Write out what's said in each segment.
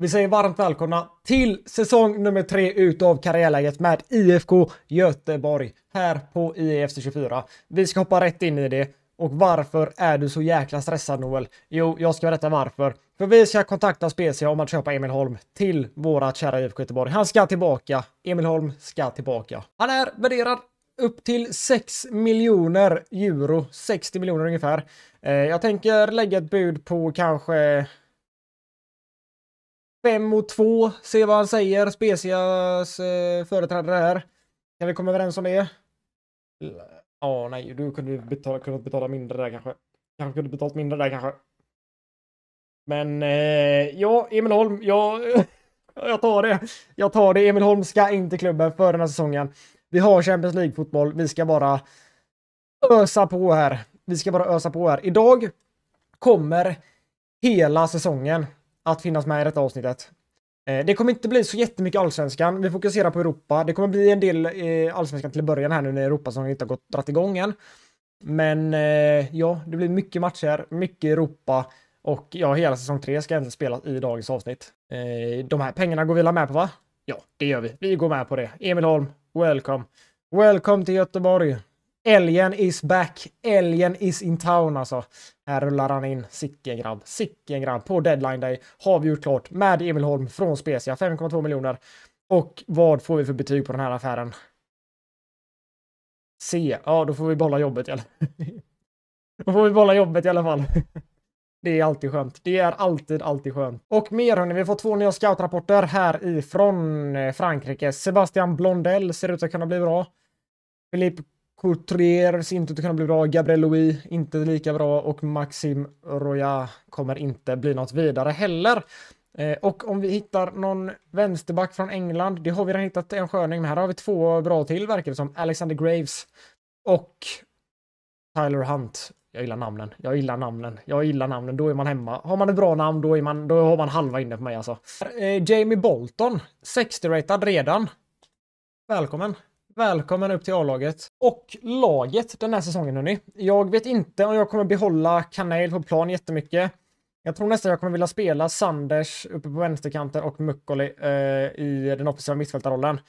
Vi säger varmt välkomna till säsong nummer tre utav Karriärläget med IFK Göteborg här på IEFC 24. Vi ska hoppa rätt in i det. Och varför är du så jäkla stressad Noel? Jo, jag ska berätta varför. För vi ska kontakta Specia om att köpa Emil Holm till våra kära IFK Göteborg. Han ska tillbaka. Emil Holm ska tillbaka. Han är värderad upp till 6 miljoner euro, 60 miljoner ungefär. Eh, jag tänker lägga ett bud på kanske 5 mot 2, se vad han säger, Specias eh, företrädare här. Kan vi komma överens om det? Ja, oh, nej, du kunde betala, kunnat betala mindre där kanske. Kanske kunde betalt mindre där kanske. Men eh, ja, Emil Holm, ja, jag tar det. Jag tar det. Emil Holm ska inte klubben för den här säsongen. Vi har Champions League-fotboll. Vi ska bara ösa på här. Vi ska bara ösa på här. Idag kommer hela säsongen att finnas med i detta avsnittet. Eh, det kommer inte bli så jättemycket allsvenskan. Vi fokuserar på Europa. Det kommer bli en del eh, allsvenskan till början här nu när Europa som inte har gått dratt igång än. Men eh, ja, det blir mycket matcher, mycket Europa och ja, hela säsong tre ska egentligen spelas i dagens avsnitt. De här pengarna går vi med på va? Ja, det gör vi. Vi går med på det. Emil Holm, welcome! Welcome till Göteborg! Älgen is back, älgen is in town alltså. Här rullar han in. Sicken grabb, sicken grabb. På deadline day har vi gjort klart med Emil Holm från Specia, 5,2 miljoner. Och vad får vi för betyg på den här affären? C. Ja, då får vi behålla jobbet i Då får vi behålla jobbet i alla fall. Det är alltid skönt. Det är alltid, alltid skönt. Och mer hörni, vi får två nya scoutrapporter här ifrån eh, Frankrike. Sebastian Blondell ser ut att kunna bli bra. Philippe ser inte ut att kunna bli bra, Gabriel Louis inte lika bra och Maxim Roya kommer inte bli något vidare heller. Eh, och om vi hittar någon vänsterback från England, det har vi redan hittat en sköning, men här har vi två bra till verkar det som. Alexander Graves och Tyler Hunt. Jag gillar namnen, jag gillar namnen, jag gillar namnen, då är man hemma. Har man ett bra namn, då, är man, då har man halva inne på mig alltså. Eh, Jamie Bolton, 60-ratad redan. Välkommen! Välkommen upp till A-laget. Och laget den här säsongen hörni. Jag vet inte om jag kommer behålla Kanel på plan jättemycket. Jag tror nästan jag kommer vilja spela Sanders uppe på vänsterkanten och Mukkoli eh, i den offensiva mittfältarrollen.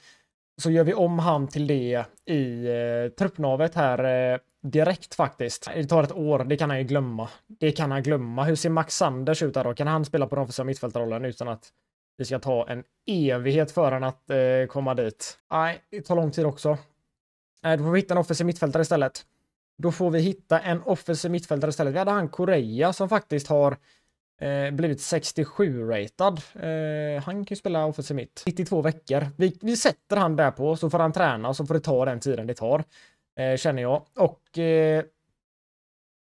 Så gör vi om han till det i eh, truppnavet här eh, direkt faktiskt. Det tar ett år, det kan han ju glömma. Det kan han glömma. Hur ser Max Sanders ut där då? Kan han spela på den offensiva mittfältarrollen utan att det ska ta en evighet för han att eh, komma dit. Nej, det tar lång tid också. Eh, då får vi hitta en offensiv mittfältare istället. Då får vi hitta en offensiv mittfältare istället. Vi hade han Korea som faktiskt har eh, blivit 67-ratad. Eh, han kan ju spela offensiv mitt. 92 veckor. Vi, vi sätter han där på så får han träna och så får det ta den tiden det tar. Eh, känner jag. Och eh,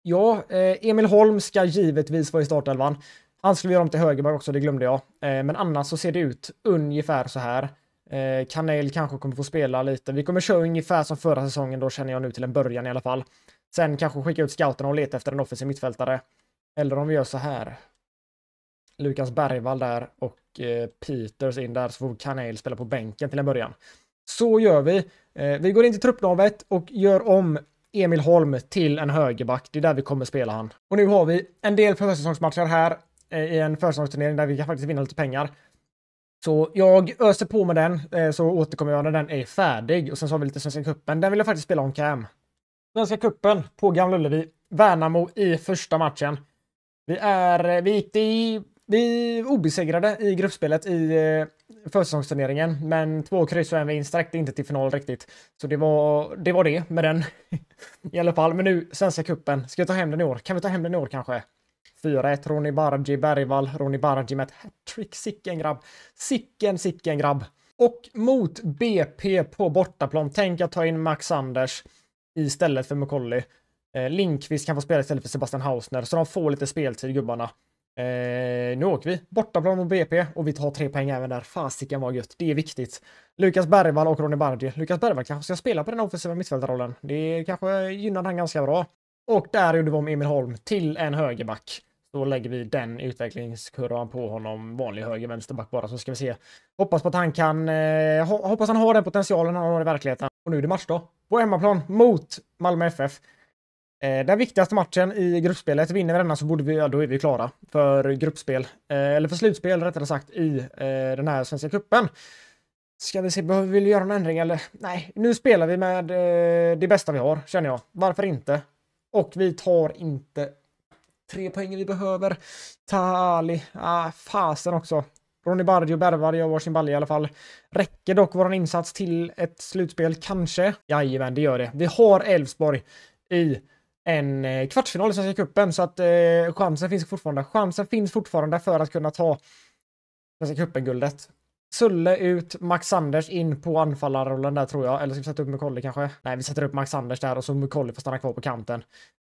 ja, eh, Emil Holm ska givetvis vara i startelvan. Han skulle göra om till högerback också, det glömde jag. Eh, men annars så ser det ut ungefär så här. Eh, kanske kommer få spela lite. Vi kommer köra ungefär som förra säsongen då känner jag nu till en början i alla fall. Sen kanske skicka ut scouterna och leta efter en offensiv mittfältare. Eller om vi gör så här. Lukas Bergvall där och eh, Peters in där så får Kanel spela på bänken till en början. Så gör vi. Eh, vi går in till truppnavet och gör om Emil Holm till en högerback. Det är där vi kommer spela han. Och nu har vi en del försäsongsmatcher här Eh, i en försäsongsturnering där vi kan faktiskt vinna lite pengar. Så jag öser på med den, eh, så återkommer jag när den är färdig. Och sen så har vi lite Svenska Kuppen. Den vill jag faktiskt spela om cam. Svenska Kuppen på Gamla Ullevi. Värnamo i första matchen. Vi är, eh, vi gick i, vi obesegrade i gruppspelet i försäsongsturneringen, men två kryss och en vinst räckte inte till final riktigt. Så det var det, var det med den i alla fall. Men nu, Svenska Kuppen. ska vi ta hem den i år? Kan vi ta hem den i år kanske? 4-1 Roni Bargi, Bergvall, Roni Bargi med ett hattrick. Sicken grabb. Sicken, sicken grabb. Och mot BP på bortaplan, tänk att ta in Max Anders istället för McCauley. Eh, Linkvist kan få spela istället för Sebastian Hausner, så de får lite speltid gubbarna. Eh, nu åker vi. Bortaplan mot BP och vi tar tre poäng även där. Fasiken vad gött. Det är viktigt. Lukas Bergvall och Ronny Bardi. Lukas Bergvall kanske ska spela på den offensiva mittfältarrollen. Det kanske gynnar han ganska bra. Och där gjorde vi om Emil Holm till en högerback. Då lägger vi den utvecklingskurvan på honom, vanlig höger vänsterback bara, så ska vi se. Hoppas på att han kan, eh, hoppas han har den potentialen han har i verkligheten. Och nu är det match då, på hemmaplan mot Malmö FF. Eh, den viktigaste matchen i gruppspelet, vinner vi denna så borde vi, ja, då är vi klara för gruppspel, eh, eller för slutspel rättare sagt, i eh, den här Svenska Cupen. Ska vi se, behöver vi göra någon ändring eller? Nej, nu spelar vi med eh, det bästa vi har, känner jag. Varför inte? Och vi tar inte tre poäng vi behöver. Tali, ah, fasen också. Ronny Bardio Bervar gör varsin balja i alla fall. Räcker dock våran insats till ett slutspel, kanske? Jajamän, det gör det. Vi har Elfsborg i en eh, kvartsfinal i Svenska cupen, så att eh, chansen finns fortfarande. Chansen finns fortfarande för att kunna ta Svenska cupen-guldet. Sulle ut, Max Anders in på anfallarrollen där tror jag. Eller ska vi sätta upp Mukolli kanske? Nej, vi sätter upp Max Anders där och så Mukolli får stanna kvar på kanten.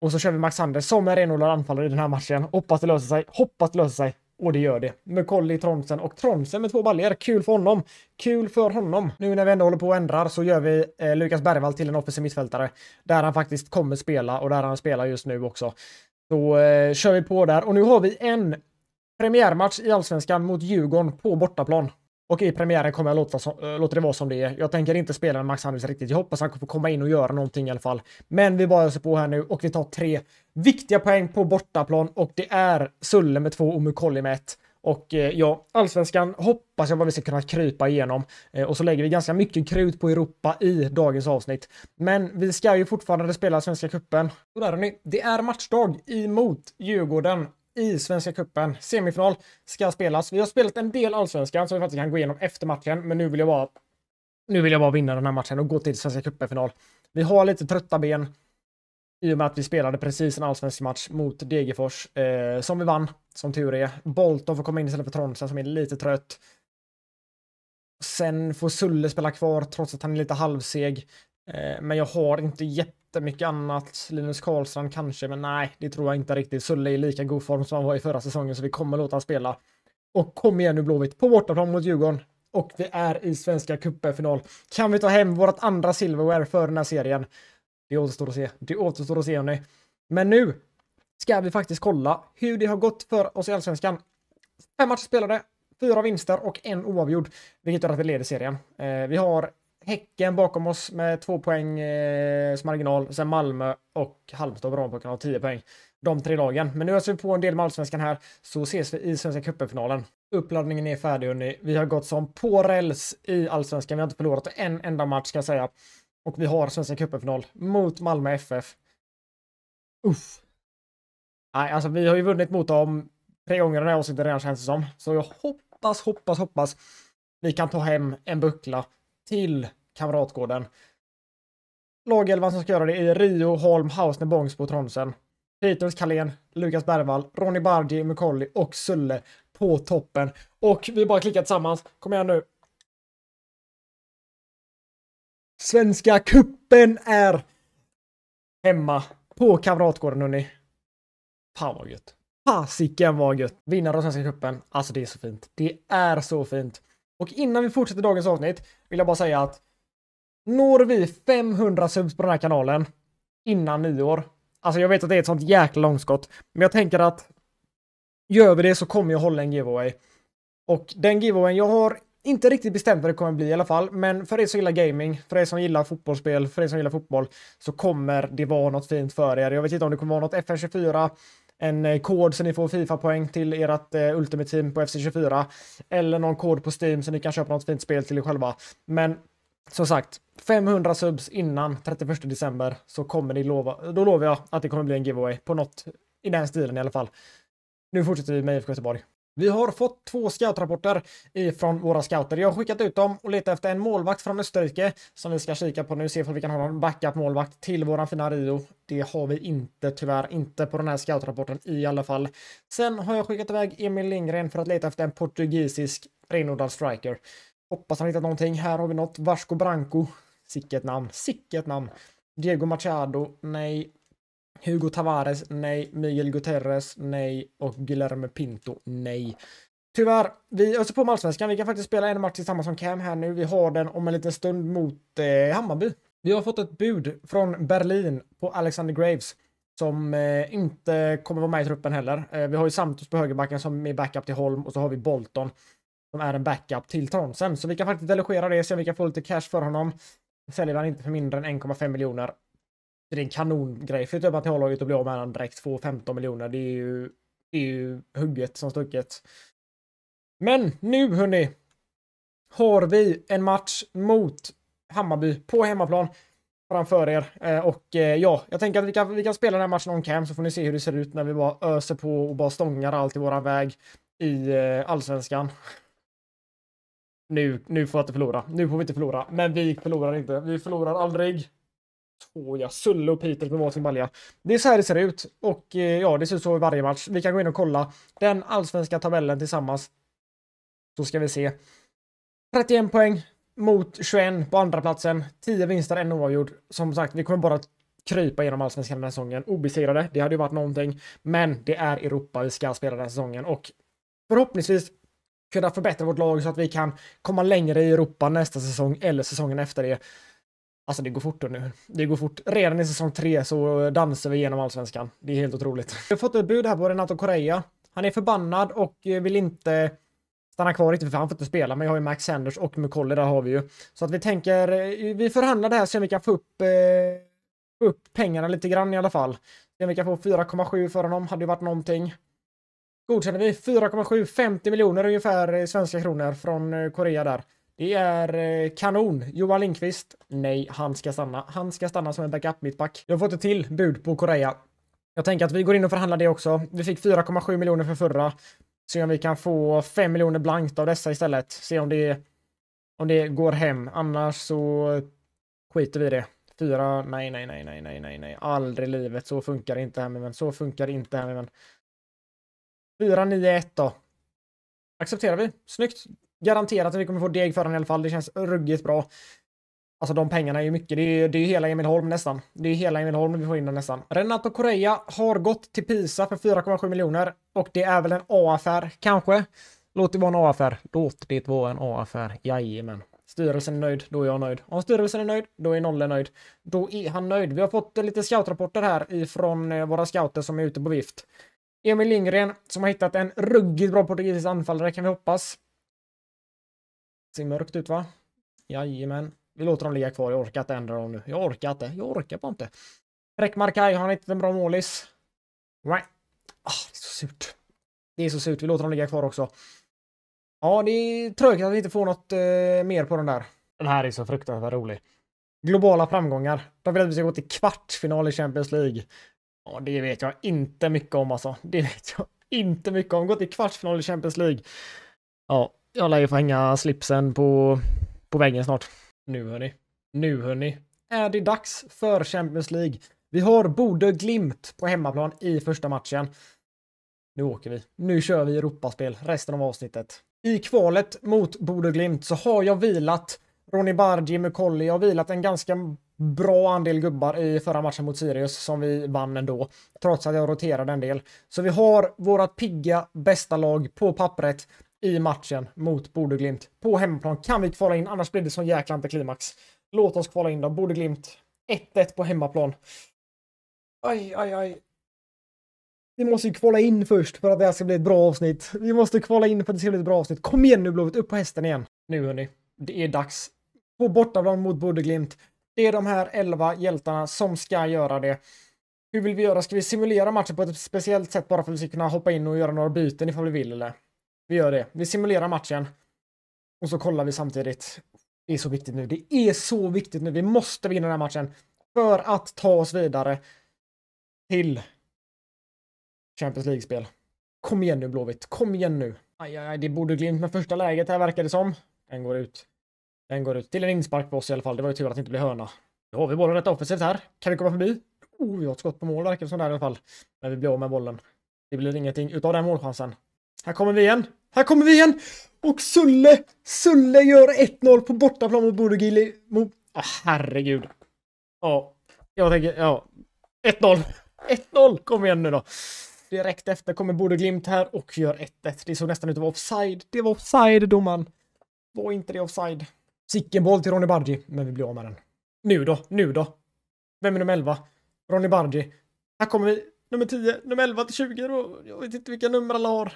Och så kör vi Max Handel som är renodlad anfallare i den här matchen. Hoppas det löser sig, hoppas det löser sig. Och det gör det. Med koll i Tromsen och Tronsen med två baljer. Kul för honom. Kul för honom. Nu när vi ändå håller på och ändrar så gör vi eh, Lukas Bergvall till en offensiv mittfältare. Där han faktiskt kommer spela och där han spelar just nu också. Så eh, kör vi på där och nu har vi en premiärmatch i Allsvenskan mot Djurgården på bortaplan och i premiären kommer jag låta, eh, låta det vara som det är. Jag tänker inte spela med Max Handels riktigt. Jag hoppas han får komma in och göra någonting i alla fall. Men vi bara ser på här nu och vi tar tre viktiga poäng på bortaplan och det är Sulle med två och Mukolli med ett. Och eh, ja, allsvenskan hoppas jag vad vi ska kunna krypa igenom. Eh, och så lägger vi ganska mycket krut på Europa i dagens avsnitt. Men vi ska ju fortfarande spela Svenska Cupen. Och där ni, det är matchdag emot Djurgården i Svenska Cupen. Semifinal ska spelas. Vi har spelat en del allsvenskan som vi faktiskt kan gå igenom efter matchen, men nu vill jag bara nu vill jag bara vinna den här matchen och gå till Svenska cupen-final. Vi har lite trötta ben i och med att vi spelade precis en allsvensk match mot Degerfors eh, som vi vann, som tur är. Bolton får komma in istället för Tronsen som är lite trött. Sen får Sulle spela kvar trots att han är lite halvseg. Eh, men jag har inte jättemycket annat. Linus Karlstrand kanske, men nej, det tror jag inte riktigt. Sulle är i lika god form som han var i förra säsongen, så vi kommer låta honom spela. Och kom igen nu Blåvitt, på bortaplan mot Djurgården. Och vi är i Svenska cupen-final. Kan vi ta hem vårt andra silverware för den här serien? Det återstår att se. Det återstår att se hörni. Men nu ska vi faktiskt kolla hur det har gått för oss i Allsvenskan. Fem matcher spelade, fyra vinster och en oavgjord, vilket gör att vi leder serien. Eh, vi har Häcken bakom oss med två poäng eh, marginal. Sen Malmö och Halmstad och Bromma har tio poäng. De tre lagen. Men nu öser vi på en del med allsvenskan här, så ses vi i Svenska cupen-finalen. Uppladdningen är färdig hörni. Vi har gått som på räls i allsvenskan. Vi har inte förlorat en enda match ska jag säga. Och vi har Svenska cupen-final mot Malmö FF. Uff. Nej, alltså vi har ju vunnit mot dem tre gånger den här avsnittet redan känns det som. Så jag hoppas, hoppas, hoppas vi kan ta hem en buckla till Kamratgården. Lagelvan som ska göra det är Rio, Holm, Hausner, Bångsbo, Tronsen, Petrus Kalén, Lukas Bergvall, Ronny Bardi, Mukolli och Sulle på toppen. Och vi bara klickar tillsammans. Kom igen nu. Svenska kuppen är hemma på Kamratgården hörni. Fan vad gött. Fasiken vad gött. Vinnare av Svenska kuppen. Alltså det är så fint. Det är så fint. Och innan vi fortsätter dagens avsnitt vill jag bara säga att når vi 500 subs på den här kanalen innan nyår. Alltså jag vet att det är ett sånt jäkla långskott, men jag tänker att gör vi det så kommer jag hålla en giveaway. Och den giveawayen, jag har inte riktigt bestämt vad det kommer bli i alla fall, men för er som gillar gaming, för er som gillar fotbollsspel, för er som gillar fotboll så kommer det vara något fint för er. Jag vet inte om det kommer vara något FN24, en eh, kod så ni får Fifa-poäng till ert eh, Ultimate Team på FC24. Eller någon kod på Steam så ni kan köpa något fint spel till er själva. Men som sagt, 500 subs innan 31 december så kommer ni lova, då lovar jag att det kommer bli en giveaway på något i den stilen i alla fall. Nu fortsätter vi med IFK Göteborg. Vi har fått två scoutrapporter ifrån våra scouter. Jag har skickat ut dem och letat efter en målvakt från Österrike som vi ska kika på nu, se om vi kan ha någon backup målvakt till våran fina Rio. Det har vi inte, tyvärr inte på den här scoutrapporten i alla fall. Sen har jag skickat iväg Emil Lindgren för att leta efter en portugisisk renodlad striker. Hoppas han hittat någonting. Här har vi något. Vasco Branco. Sicket namn, sicket namn. Diego Machado. Nej, Hugo Tavares, nej. Miguel Guterres, nej. Och Guillermo Pinto, nej. Tyvärr, vi öser alltså på med allsvenskan. Vi kan faktiskt spela en match tillsammans som Cam här nu. Vi har den om en liten stund mot eh, Hammarby. Vi har fått ett bud från Berlin på Alexander Graves som eh, inte kommer vara med i truppen heller. Eh, vi har ju Santos på högerbacken som är backup till Holm och så har vi Bolton som är en backup till Tronsen. Så vi kan faktiskt delegera det, se om vi kan få lite cash för honom. Säljer han inte för mindre än 1,5 miljoner det är en kanongrej för typ att laget att bli av med den direkt, få 15 miljoner. Det är ju, det är ju hugget som stucket. Men nu hörni, har vi en match mot Hammarby på hemmaplan framför er. Eh, och eh, ja, jag tänker att vi kan, vi kan spela den här matchen on cam så får ni se hur det ser ut när vi bara öser på och bara stångar allt i våran väg i eh, allsvenskan. Nu, nu får jag inte förlora. Nu får vi inte förlora. Men vi förlorar inte. Vi förlorar aldrig två, ja. Sulle och Piteå med varsin balja. Det är så här det ser ut. Och eh, ja, det ser ut så i varje match. Vi kan gå in och kolla den allsvenska tabellen tillsammans. Så ska vi se. 31 poäng mot 21 på andra platsen. 10 vinster, en oavgjord. Som sagt, vi kommer bara krypa genom allsvenskan den här säsongen. Obesegrade, det hade ju varit någonting. Men det är Europa vi ska spela den här säsongen och förhoppningsvis kunna förbättra vårt lag så att vi kan komma längre i Europa nästa säsong eller säsongen efter det. Alltså det går fort då nu. Det går fort. Redan i säsong tre så dansar vi igenom allsvenskan. Det är helt otroligt. Vi har fått ett bud här på Renato Correa. Han är förbannad och eh, vill inte stanna kvar riktigt för han får inte spela. Men jag har ju Max Sanders och Mukolle, där har vi ju. Så att vi tänker, eh, vi förhandlar det här så vi kan få upp, eh, upp pengarna lite grann i alla fall. Se om vi kan få 4,7 för honom, hade ju varit någonting. Godkänner vi 4,7, 50 miljoner ungefär i eh, svenska kronor från Korea där. Det är eh, kanon. Johan Lindqvist. Nej, han ska stanna. Han ska stanna som en backup mittback. Jag har fått ett till bud på Korea. Jag tänker att vi går in och förhandlar det också. Vi fick 4,7 miljoner för förra. Se om vi kan få 5 miljoner blankt av dessa istället. Se om det, om det går hem. Annars så skiter vi i det. Fyra, nej, nej, nej, nej, nej, nej, nej, aldrig i livet. Så funkar det inte här med vän. Så funkar det inte här med vän. 491 då. Accepterar vi. Snyggt garanterat att vi kommer få deg för den i alla fall. Det känns ruggigt bra. Alltså de pengarna är ju mycket. Det är ju, det är ju hela Emilholm nästan. Det är hela Emil Holm vi får in den nästan. Renato Correa har gått till Pisa för 4,7 miljoner och det är väl en A-affär kanske. Låt det vara en A-affär. Låt det vara en A-affär. Jajamän. Styrelsen är nöjd, då är jag nöjd. Om styrelsen är nöjd, då är Nolle nöjd. Då är han nöjd. Vi har fått lite scoutrapporter här ifrån eh, våra scouter som är ute på vift. Emil Lindgren som har hittat en ruggigt bra portugisisk anfallare kan vi hoppas ser mörkt ut va? Jajamän. Vi låter dem ligga kvar. Jag orkar inte ändra dem nu. Jag orkar inte. Jag orkar bara inte. Räckmarkaj, har han inte en bra målis? Nej. Ah, det är så surt. Det är så surt. Vi låter dem ligga kvar också. Ja, det är trögt att vi inte får något eh, mer på den där. Den här är så fruktansvärt rolig. Globala framgångar. De vill att vi ska gå till kvartsfinal i Champions League. Ja, det vet jag inte mycket om alltså. Det vet jag inte mycket om. Gå till kvartsfinal i Champions League. Ja, jag lär ju få hänga slipsen på, på väggen snart. Nu hörni. Nu hörni. Är det dags för Champions League? Vi har Bode Glimt på hemmaplan i första matchen. Nu åker vi. Nu kör vi Europaspel resten av avsnittet. I kvalet mot Bode Glimt så har jag vilat Ronny Bar, Jimmy Colley. Jag har vilat en ganska bra andel gubbar i förra matchen mot Sirius som vi vann ändå. Trots att jag roterade en del. Så vi har vårat pigga bästa lag på pappret i matchen mot Bodeglimt. På hemmaplan kan vi kvala in, annars blir det sån jäkla antiklimax. Låt oss kvala in då. Bodeglimt 1-1 på hemmaplan. Aj, aj, aj. Vi måste ju kvala in först för att det här ska bli ett bra avsnitt. Vi måste kvala in för att det ska bli ett bra avsnitt. Kom igen nu Blåvitt, upp på hästen igen. Nu hörni, det är dags. På bortaplan mot Bodeglimt. Det är de här elva hjältarna som ska göra det. Hur vill vi göra? Ska vi simulera matchen på ett speciellt sätt bara för att vi ska kunna hoppa in och göra några byten ifall vi vill eller? Vi gör det. Vi simulerar matchen. Och så kollar vi samtidigt. Det är så viktigt nu. Det är så viktigt nu. Vi måste vinna den här matchen. För att ta oss vidare till Champions League-spel. Kom igen nu Blåvitt. Kom igen nu. Aj, aj, aj, det borde Glimt med första läget här verkar det som. Den går ut. Den går ut. Till en inspark på oss i alla fall. Det var ju tur att det inte blev hörna. Då har vi bollen rätt offensivt här. Kan vi komma förbi? Oh, vi har ett skott på mål verkar det som där i alla fall. Men vi blir av med bollen. Det blir ingenting utav den målchansen. Här kommer vi igen. Här kommer vi igen! Och Sulle! Sulle gör 1-0 på bortaplan mot Bodogili. Mot... Ah, herregud. Ja, jag tänker, ja. 1-0. 1-0! Kom igen nu då. Direkt efter kommer Glimt här och gör 1-1. Det såg nästan ut att vara offside. Det var offside, domaren. Var inte det offside? Sicken boll till Ronny Bargi, men vi blir av med den. Nu då, nu då. Vem är nummer 11? Ronny Bargi. Här kommer vi nummer 10, nummer 11 till 20 då. Jag vet inte vilka nummer alla har.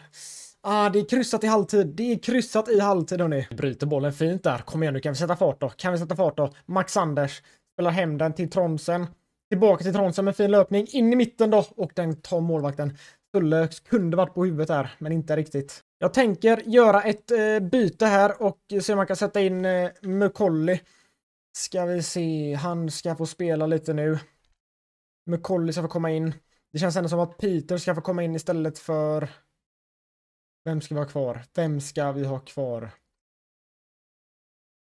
Ah, det är kryssat i halvtid. Det är kryssat i halvtid hörni. Bryter bollen fint där. Kom igen nu, kan vi sätta fart då? Kan vi sätta fart då? Max Anders spelar hem den till Tromsen. Tillbaka till Tromsen med fin löpning. In i mitten då och den tar målvakten. Skulle, kunde varit på huvudet här, men inte riktigt. Jag tänker göra ett eh, byte här och se om man kan sätta in eh, Mukolli. Ska vi se, han ska få spela lite nu. McCauley ska få komma in. Det känns ändå som att Peter ska få komma in istället för... Vem ska vi ha kvar? Vem ska vi ha kvar?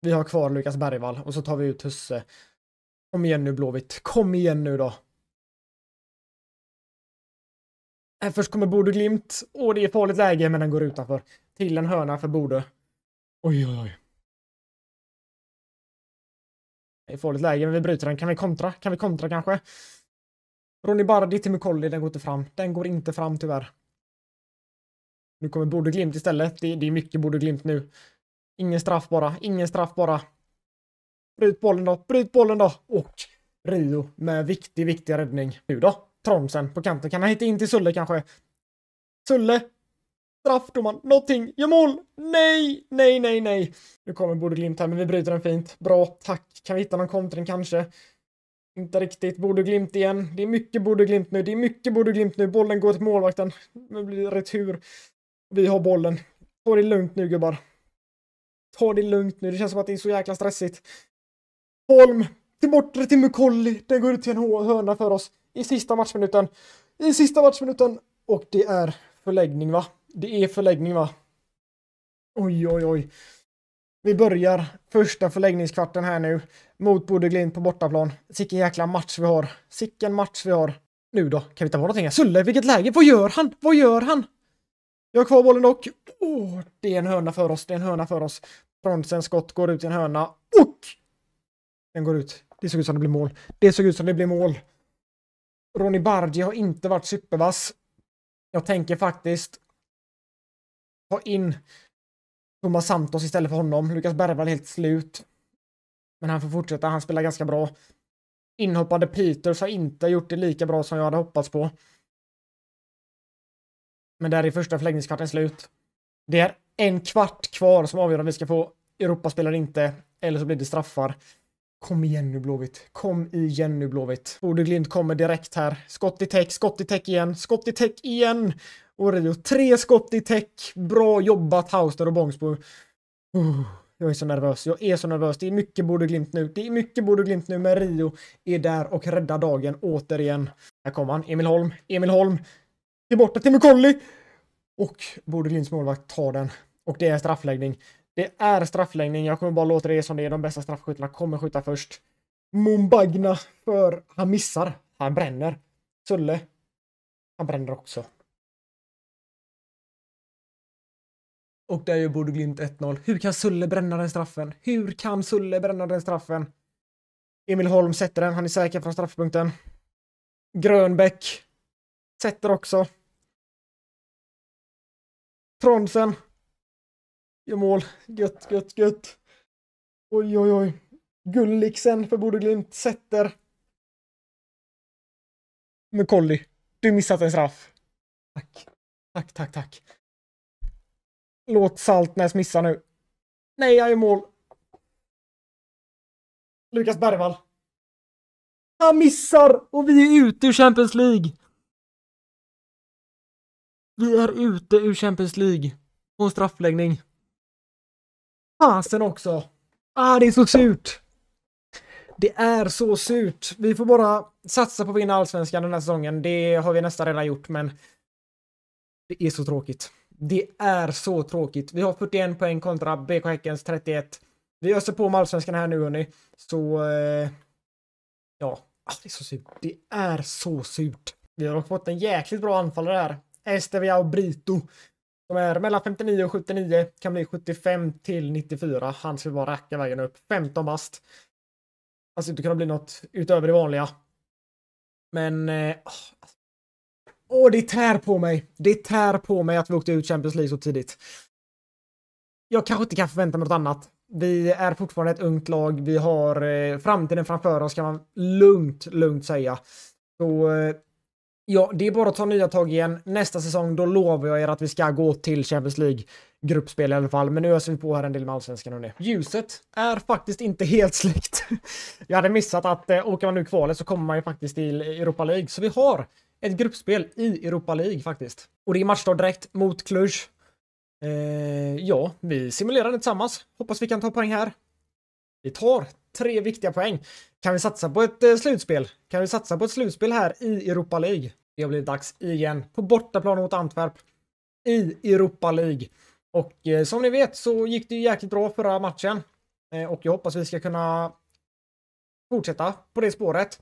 Vi har kvar Lukas Bergvall och så tar vi ut Husse. Kom igen nu Blåvitt, kom igen nu då! Här äh, först kommer Bodö Glimt och det är farligt läge men den går utanför. Till en hörna för Bodö. Oj, oj, oj. Det är farligt läge men vi bryter den. Kan vi kontra? Kan vi kontra kanske? Ronny Bardi till McCauley, den går inte fram. Den går inte fram tyvärr. Nu kommer Bode Glimt istället. Det, det är mycket Bode Glimt nu. Ingen straff bara, ingen straff bara. Bryt bollen då, bryt bollen då! Och Rio med viktig, viktig räddning. Nu då? Tromsen på kanten. Kan han hitta in till Sulle kanske? Sulle! Straff, domaren. Någonting. Gör mål! Nej, nej, nej, nej. Nu kommer Bode Glimt här, men vi bryter den fint. Bra, tack. Kan vi hitta någon kontring kanske? Inte riktigt. Borde Glimt igen. Det är mycket Borde Glimt nu. Det är mycket Borde Glimt nu. Bollen går till målvakten. Nu blir det retur. Vi har bollen. Ta det lugnt nu gubbar. Ta det lugnt nu. Det känns som att det är så jäkla stressigt. Holm till bortre till McCauley. Den går ut till en hörna för oss i sista matchminuten. I sista matchminuten. Och det är förläggning va? Det är förläggning va? Oj, oj, oj. Vi börjar första förläggningskvarten här nu mot Bodø Glimt på bortaplan. Sicken jäkla match vi har. Sicken match vi har. Nu då? Kan vi ta på någonting? Sulle, vilket läge! Vad gör han? Vad gör han? Jag har kvar bollen dock. Oh, det är en hörna för oss. Det är en hörna för oss. Bronsens skott går ut i en hörna och den går ut. Det såg ut som det blev mål. Det såg ut som det blev mål. Ronny Bardi har inte varit supervass. Jag tänker faktiskt ta in Thomas Santos istället för honom. Lukas Bergvall helt slut. Men han får fortsätta, han spelar ganska bra. Inhoppade Peters har inte gjort det lika bra som jag hade hoppats på. Men där är första förläggningskvarten slut. Det är en kvart kvar som avgör om vi ska få Europaspel eller inte. Eller så blir det straffar. Kom igen nu Blåvitt. Kom igen nu Blåvitt. Bode Glimt kommer direkt här. Skott i täck, skott i täck igen, skott i täck igen. Aurelio. Tre skott i täck. Bra jobbat Hauster och Bångsbo. Uh, jag är så nervös. Jag är så nervös. Det är mycket Borde Glimt nu. Det är mycket Borde Glimt nu, men Rio är där och räddar dagen återigen. Här kommer han. Emil Holm. Emil Holm. borta till Mukolli. Och Borde Glimts målvakt tar den. Och det är straffläggning. Det är straffläggning. Jag kommer bara låta det som det är. De bästa straffskyttarna kommer skjuta först. Mumbagna för han missar. Han bränner. Sulle. Han bränner också. Och där gör Bodo Glimt 1-0. Hur kan Sulle bränna den straffen? Hur kan Sulle bränna den straffen? Emil Holm sätter den, han är säker från straffpunkten. Grönbäck sätter också. Tronsen gör mål. Gött, gött, gött. Oj, oj, oj. Gulliksen för Bodo Glimt sätter. Men Colli, du missat en straff. Tack, tack, tack, tack. Låt Saltnäs missa nu. Nej, jag är mål. Lukas Bergvall. Han missar och vi är ute ur Champions League. Vi är ute ur Champions League på en straffläggning. Fasen också. Ah, det är så surt. Det är så surt. Vi får bara satsa på att vinna allsvenskan den här säsongen. Det har vi nästan redan gjort, men det är så tråkigt. Det är så tråkigt. Vi har 41 poäng kontra BK Häckens 31. Vi öser på med allsvenskan här nu hörni. Så eh, ja, alltså, det är så surt. Det är så surt. Vi har fått en jäkligt bra anfallare här. Estevia och Brito. De är mellan 59 och 79, kan bli 75 till 94. Han ska bara racka vägen upp. 15 bast. Alltså inte kunna bli något utöver det vanliga. Men eh, ah, Åh, det tär på mig. Det tär på mig att vi åkte ut Champions League så tidigt. Jag kanske inte kan förvänta mig något annat. Vi är fortfarande ett ungt lag. Vi har eh, framtiden framför oss kan man lugnt, lugnt säga. Så eh, ja, det är bara att ta nya tag igen. Nästa säsong, då lovar jag er att vi ska gå till Champions League gruppspel i alla fall. Men nu öser vi på här en del med allsvenskan och Ljuset är faktiskt inte helt släckt. jag hade missat att eh, åker man nu kvalet så kommer man ju faktiskt till Europa League. Så vi har ett gruppspel i Europa League faktiskt. Och det är matchstart direkt mot Cluj. Eh, ja, vi simulerar det tillsammans. Hoppas vi kan ta poäng här. Vi tar tre viktiga poäng. Kan vi satsa på ett eh, slutspel? Kan vi satsa på ett slutspel här i Europa League? Det har blivit dags igen på bortaplan mot Antwerp i Europa League. Och eh, som ni vet så gick det ju jäkligt bra förra matchen eh, och jag hoppas vi ska kunna fortsätta på det spåret.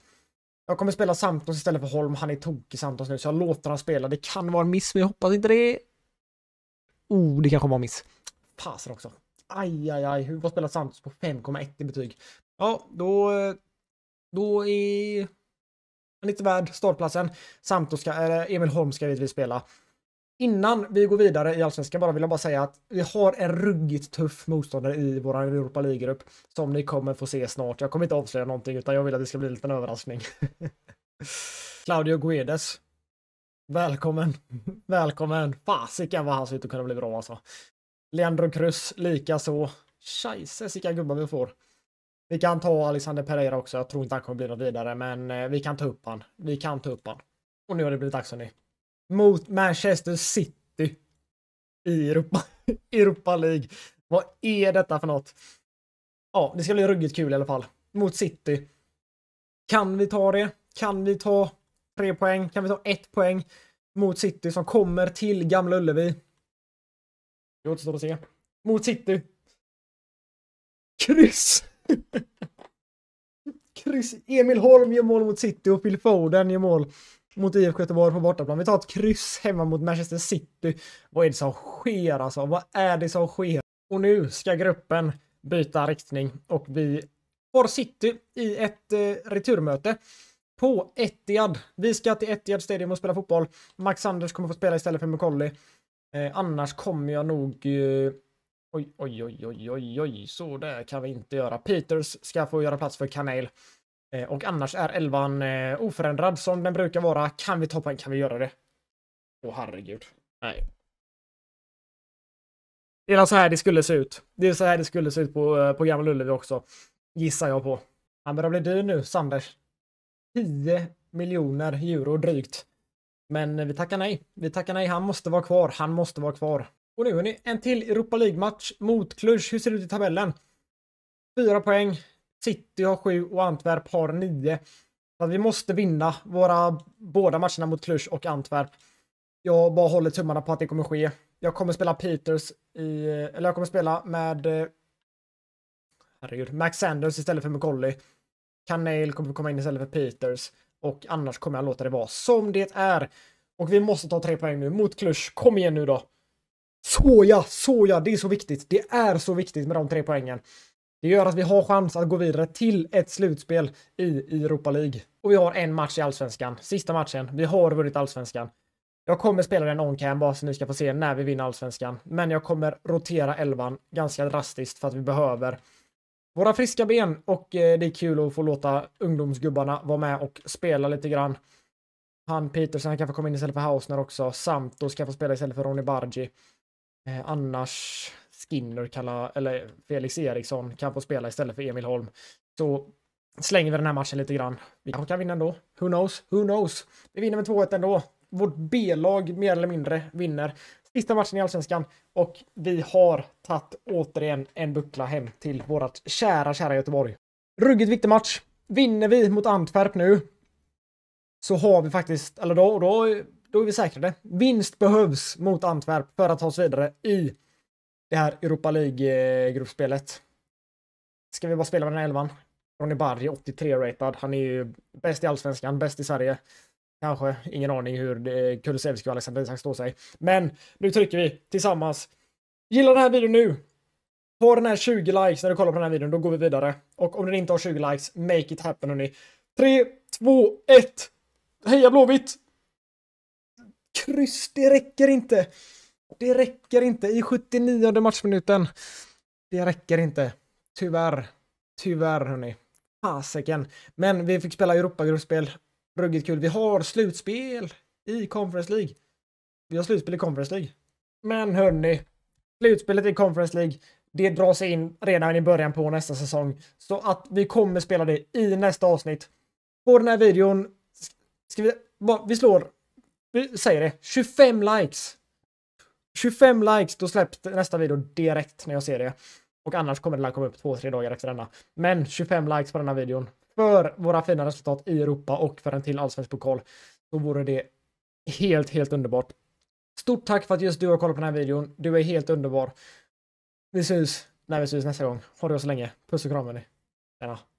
Jag kommer spela Santos istället för Holm. Han är tokig Santos nu, så jag låter honom spela. Det kan vara en miss, men jag hoppas inte det. Oh, det kanske var en miss. Fasen också. Aj, aj, aj. Hugo spelar Santos på 5,1 i betyg. Ja, då... Då är han är inte värd startplatsen. Santos ska... Äh, Emil Holm ska givetvis spela. Innan vi går vidare i Allsvenskan bara vill jag bara säga att vi har en ruggigt tuff motståndare i vår Europa League-grupp som ni kommer få se snart. Jag kommer inte avslöja någonting utan jag vill att det ska bli en liten överraskning. Claudio Guedes. Välkommen, välkommen. Fasiken vad han ser ut att kunna bli bra alltså. Leandro Cruz likaså. Scheisses vilka gubbar vi får. Vi kan ta Alexander Pereira också. Jag tror inte han kommer bli något vidare, men eh, vi kan ta upp han. Vi kan ta upp han. Och nu har det blivit dags hörni mot Manchester City i Europa, Europa League. Vad är detta för något? Ja, det ska bli ruggigt kul i alla fall. Mot City. Kan vi ta det? Kan vi ta tre poäng? Kan vi ta ett poäng mot City som kommer till Gamla Ullevi? Det återstår att se. Mot City. Kryss! Kryss. Emil Holm gör mål mot City och Phil Foden gör mål mot IFK Göteborg på bortaplan. Vi tar ett kryss hemma mot Manchester City. Vad är det som sker alltså? Vad är det som sker? Och nu ska gruppen byta riktning och vi får City i ett eh, returmöte på Etihad. Vi ska till Etihad Stadium och spela fotboll. Max Anders kommer få spela istället för McCauley. Eh, annars kommer jag nog... Eh, oj, oj, oj, oj, oj, oj, så där kan vi inte göra. Peters ska få göra plats för Kanel. Eh, och annars är elvan eh, oförändrad som den brukar vara. Kan vi ta poäng? Kan vi göra det? Åh oh, herregud. Nej. Det är så här det skulle se ut. Det är så här det skulle se ut på, eh, på Gamla Ullevi också. Gissar jag på. Han börjar bli dyr nu, Sanders. 10 miljoner euro drygt. Men vi tackar nej. Vi tackar nej. Han måste vara kvar. Han måste vara kvar. Och nu är ni en till Europa League-match mot Cluj. Hur ser det ut i tabellen? Fyra poäng. City har sju och Antwerp har nio. Så vi måste vinna våra båda matcherna mot Cluj och Antwerp. Jag bara håller tummarna på att det kommer ske. Jag kommer spela Peters i, eller jag kommer spela med eh, herregud, Max Sanders istället för McCauley. Canale kommer komma in istället för Peters och annars kommer jag låta det vara som det är. Och vi måste ta tre poäng nu mot Cluj. Kom igen nu då! Såja, såja, det är så viktigt. Det är så viktigt med de tre poängen. Det gör att vi har chans att gå vidare till ett slutspel i Europa League. Och vi har en match i allsvenskan. Sista matchen. Vi har vunnit allsvenskan. Jag kommer spela den on-cam bara så ni ska få se när vi vinner allsvenskan. Men jag kommer rotera elvan ganska drastiskt för att vi behöver våra friska ben och eh, det är kul att få låta ungdomsgubbarna vara med och spela lite grann. Han Petersen han kan få komma in istället för Hausner också. Samt då ska få spela istället för Ronny Bargi. Eh, annars Skinner, kalla, eller Felix Eriksson kan få spela istället för Emil Holm. Så slänger vi den här matchen lite grann. Vi kanske kan vinna ändå. Who knows? Who knows? Vi vinner med 2-1 ändå. Vårt B-lag mer eller mindre vinner. Sista matchen i Allsvenskan och vi har tagit återigen en buckla hem till vårat kära, kära Göteborg. Ruggigt viktig match. Vinner vi mot Antwerp nu så har vi faktiskt, eller då, då, då är vi säkrade. Vinst behövs mot Antwerp för att ta oss vidare i det här Europa League-gruppspelet. Ska vi bara spela med den här elvan? Ronny Barry, 83-ratad. Han är ju bäst i allsvenskan, bäst i Sverige. Kanske, ingen aning hur Kulusevski och Alexander Isak står sig. Men nu trycker vi tillsammans. Gilla den här videon nu! På den här 20 likes när du kollar på den här videon, då går vi vidare. Och om den inte har 20 likes, make it happen hörni. 3, 2, 1! Heja Blåvitt! Kryss, det räcker inte! Det räcker inte i 79 matchminuten. Det räcker inte. Tyvärr. Tyvärr hörni. Fasiken. Men vi fick spela Europagruppspel. Ruggigt kul. Vi har slutspel i Conference League. Vi har slutspel i Conference League. Men hörni, slutspelet i Conference League, det dras in redan i början på nästa säsong. Så att vi kommer spela det i nästa avsnitt. På den här videon, ska vi, vi slår, vi säger det, 25 likes 25 likes, då släpps nästa video direkt när jag ser det. Och annars kommer den komma upp 2-3 dagar efter denna. Men 25 likes på denna videon för våra fina resultat i Europa och för en till allsvensk pokal. Då vore det helt, helt underbart. Stort tack för att just du har kollat på den här videon. Du är helt underbar. Vi syns när vi syns nästa gång. Ha det så länge. Puss och kram hörni. Tjena.